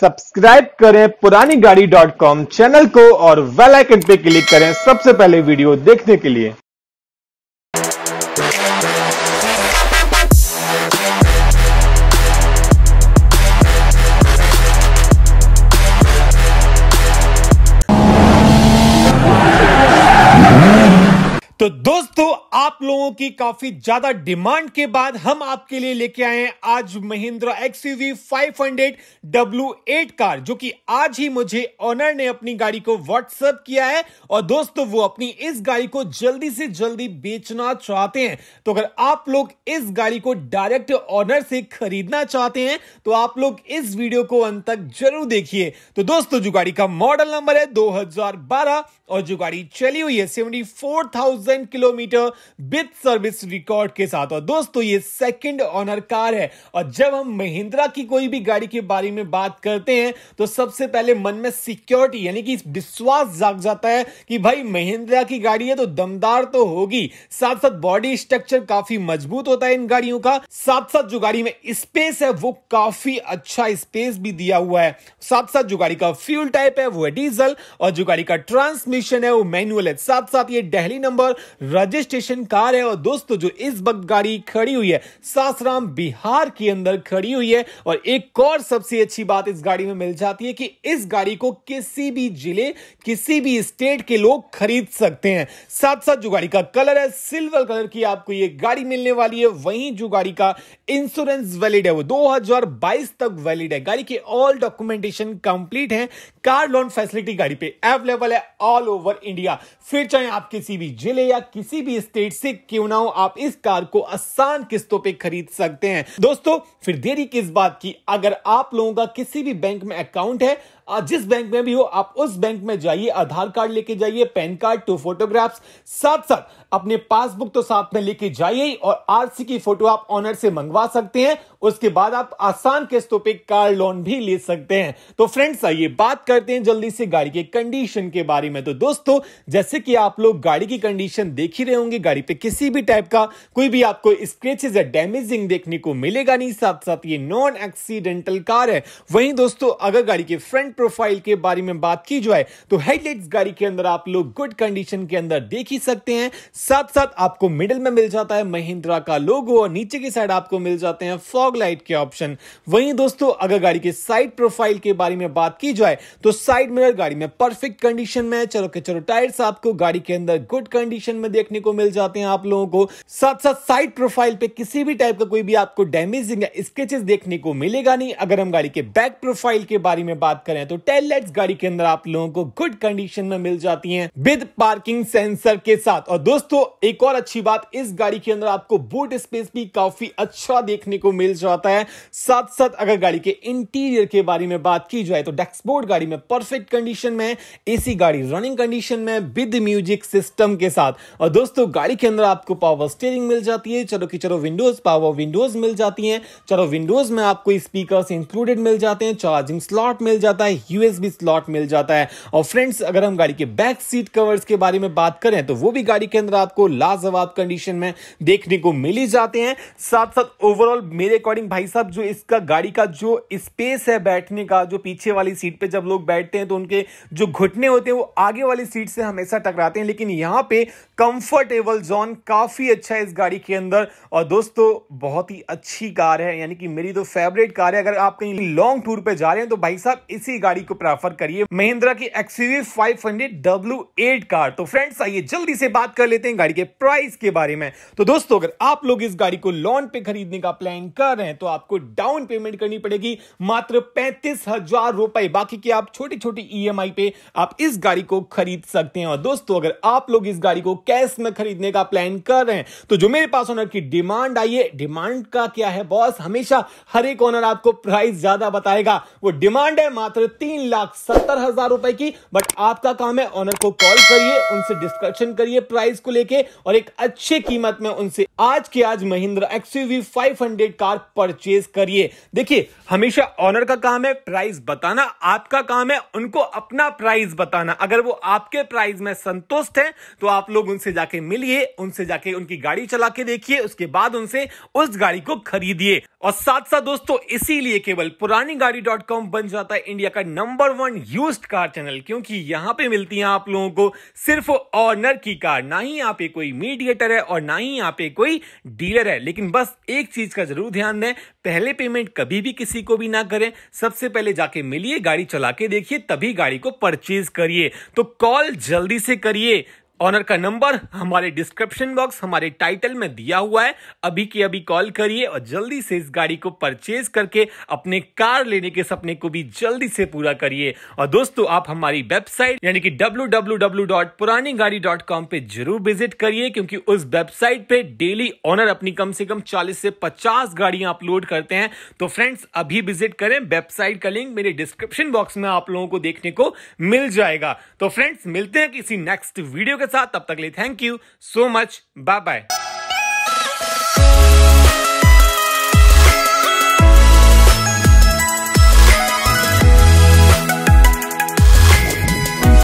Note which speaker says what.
Speaker 1: subscribe करें पुरानी गाड़ी डॉट कॉम चैनल को और वेल आइकन पे क्लिक करें सबसे पहले वीडियो देखने के लिए दोस्तों आप लोगों की काफी ज्यादा डिमांड के बाद हम आपके लिए लेके आए हैं आज महिंद्रा एक्सयूवी 500 हंड्रेड कार जो कि आज ही मुझे ऑनर ने अपनी गाड़ी को व्हाट्सएप किया है और दोस्तों वो अपनी इस गाड़ी को जल्दी से जल्दी बेचना चाहते हैं तो अगर आप लोग इस गाड़ी को डायरेक्ट ऑनर से खरीदना चाहते हैं तो आप लोग इस वीडियो को अंत तक जरूर देखिए तो दोस्तों जो गाड़ी का मॉडल नंबर है दो और जो गाड़ी चली हुई है seventy kilometre kilometre with service record के साथ और दोस्तों ये सेकंड ऑनर कार है और जब हम महिंद्रा की कोई भी गाड़ी के बारे में बात करते हैं तो सबसे पहले मन में सिक्योरिटी यानी कि विश्वास जाग जाता है कि भाई महिंद्रा की गाड़ी है तो दमदार तो होगी साथ साथ बॉडी स्ट्रक्चर काफी मजबूत होता है इन गाड़ियों का साथ साथ जो गाड़ी में स्पेस है वो काफी अच्छा स्पेस भी दिया हुआ है साथ साथ जो गाड़ी का फ्यूल टाइप है वो है डीजल और जो गाड़ी का ट्रांसमिशन है वो मैनुअल है साथ साथ ये डेहली नंबर रजिस्ट्रेशन कार है और दोस्तों जो इस वक्त गाड़ी खड़ी हुई है सासाराम बिहार के अंदर खड़ी हुई है और एक और सबसे अच्छी बात इस गाड़ी में मिल जाती है कि इस गाड़ी को किसी भी जिले किसी भी स्टेट के लोग खरीद सकते हैं साथ साथ जो गाड़ी का कलर है सिल्वर कलर की आपको ये गाड़ी मिलने वाली है वहीं जो गाड़ी का इंश्योरेंस वैलिड है वो 2022 तक वैलिड है गाड़ी के ऑल डॉक्यूमेंटेशन कंप्लीट है कार लोन फैसिलिटी गाड़ी पे अवेलेबल है ऑल ओवर इंडिया फिर चाहे आप किसी भी जिले या किसी किसी भी स्टेट से क्यों ना हो आप इस कार को आसान किस्तों पे खरीद सकते हैं दोस्तों फिर देरी किस बात की अगर आप लोगों का किसी भी बैंक में अकाउंट है जिस बैंक में भी हो आप उस बैंक में जाइए आधार कार्ड लेके जाइए पैन कार्ड टू फोटोग्राफ्स साथ साथ अपने पासबुक तो साथ में लेके जाइए और आरसी की फोटो आप ऑनर से मंगवा सकते हैं उसके बाद आप आसान किस्तों पे कार लोन भी ले सकते हैं तो फ्रेंड्स आइए बात करते हैं जल्दी से गाड़ी के कंडीशन के बारे में तो दोस्तों जैसे कि आप लोग गाड़ी की कंडीशन देख ही रहे होंगे गाड़ी पे किसी भी टाइप का कोई भी आपको स्क्रेचेज या डैमेजिंग देखने को मिलेगा नहीं साथ साथ ये नॉन एक्सीडेंटल कार है वहीं दोस्तों अगर गाड़ी के फ्रंट प्रोफाइल के बारे में बात की जाए तो हेडलाइट्स गाड़ी के अंदर आप लोग गुड कंडीशन के अंदर देख ही सकते हैं साथ साथ आपको मिडिल में मिल जाता है महिंद्रा का लोगो और नीचे की साइड आपको मिल जाते हैं फॉग लाइट के ऑप्शन वहीं दोस्तों अगर गाड़ी के साइड प्रोफाइल के बारे में बात की जाए तो साइड मिरर गाड़ी में परफेक्ट कंडीशन में चलो के चलो टायर्स आपको गाड़ी के अंदर गुड कंडीशन में देखने को मिल जाते हैं आप लोगों को साथ साथ साइड प्रोफाइल पे किसी भी टाइप का कोई भी आपको डैमेजिंग स्केचेस देखने को मिलेगा नहीं अगर हम गाड़ी के बैक प्रोफाइल के बारे में बात करें हैं तो टेल लेट्स गाड़ी के अंदर आप लोगों को गुड कंडीशन में मिल जाती है विद पार्किंग सेंसर के साथ और दोस्तों एक और अच्छी बात इस गाड़ी के अंदर आपको बूट स्पेस भी काफी अच्छा देखने को मिल जाता है साथ साथ अगर गाड़ी के इंटीरियर के बारे में बात की जाए तो डेक्सबोर्ड गाड़ी में परफेक्ट कंडीशन में एसी गाड़ी रनिंग कंडीशन में विद म्यूजिक सिस्टम के साथ और दोस्तों गाड़ी के अंदर आपको पावर स्टेयरिंग मिल जाती है चलो कि चलो विंडोज पावर विंडोज मिल जाती है चलो विंडोज में आपको स्पीकर इंक्लूडेड मिल जाते हैं चार्जिंग स्लॉट मिल जाता है यूएसबी स्लॉट मिल जाता है और फ्रेंड्स अगर हम गाड़ी के बैक सीट कवर्स के बारे में बात करें तो वो भी गाड़ी के अंदर आपको लाजवाब कंडीशन में देखने को मिल ही जाते हैं साथ साथ ओवरऑल मेरे अकॉर्डिंग भाई साहब जो इसका गाड़ी का जो स्पेस है बैठने का जो पीछे वाली सीट पर जब लोग बैठते हैं तो उनके जो घुटने होते हैं वो आगे वाली सीट से हमेशा टकराते हैं लेकिन यहाँ पे कंफर्टेबल जोन काफ़ी अच्छा है इस गाड़ी के अंदर और दोस्तों बहुत ही अच्छी कार है यानी कि मेरी तो फेवरेट कार है अगर आप कहीं लॉन्ग टूर पे जा रहे हैं तो भाई साहब इसी गाड़ी को प्रेफर करिए महिंद्रा की एक्सीवी 500 एट कार तो फ्रेंड्स आइए जल्दी से बात कर लेते हैं गाड़ी के प्राइस के बारे में तो दोस्तों अगर आप लोग इस गाड़ी को लोन पे खरीदने का प्लान कर रहे हैं तो आपको डाउन पेमेंट करनी पड़ेगी मात्र पैंतीस हजार रुपए बाकी की आप छोटी छोटी ई पे आप इस गाड़ी को खरीद सकते हैं और दोस्तों अगर आप लोग इस गाड़ी को कैश में खरीदने का प्लान कर रहे हैं तो जो मेरे पास ओनर की डिमांड आई है डिमांड का क्या है बॉस हमेशा हर एक ओनर आपको प्राइस ज्यादा बताएगा वो डिमांड है मात्र तीन लाख सत्तर हजार रुपए की बट आपका काम है ओनर को कॉल करिए उनसे डिस्कशन करिए प्राइस को लेके और एक अच्छे कीमत में उनसे आज के आज महिंद्र एक्सयूवी 500 कार परचेज करिए देखिए हमेशा ऑनर का काम है प्राइस बताना आपका काम है उनको अपना प्राइस बताना अगर वो आपके प्राइस में संतुष्ट है तो आप लोग उनसे जाके मिलिए उनसे जाके उनकी गाड़ी चला के देखिए उसके बाद उनसे उस गाड़ी को खरीदिए और साथ साथ दोस्तों इसीलिए केवल पुरानी गाड़ी डॉट कॉम बन जाता है इंडिया का number one use car channel क्योंकि यहाँ पे मिलती है आप लोगों को सिर्फ ऑनर की कार ना ही यहाँ पे कोई मीडिएटर है और ना ही यहाँ पे कोई डीलर है लेकिन बस एक चीज का जरूर ध्यान दें पहले पेमेंट कभी भी किसी को भी ना करें सबसे पहले जाके मिलिए गाड़ी चला के देखिए तभी गाड़ी को परचेज करिए तो कॉल जल्दी से करिए ऑनर का नंबर हमारे डिस्क्रिप्शन बॉक्स हमारे टाइटल में दिया हुआ है अभी की अभी कॉल करिए और जल्दी से इस गाड़ी को परचेज करके अपने कार लेने के सपने को भी जल्दी से पूरा करिए और दोस्तों आप हमारी वेबसाइट यानी कि www.पुरानीगाड़ी.com पे जरूर विजिट करिए क्योंकि उस वेबसाइट पे डेली ऑनर अपनी कम से कम चालीस से पचास गाड़ियां अपलोड करते हैं तो फ्रेंड्स अभी विजिट करें वेबसाइट का लिंक मेरे डिस्क्रिप्शन बॉक्स में आप लोगों को देखने को मिल जाएगा तो फ्रेंड्स मिलते हैं किसी नेक्स्ट वीडियो के के साथ तब तक लिए thank you so much bye bye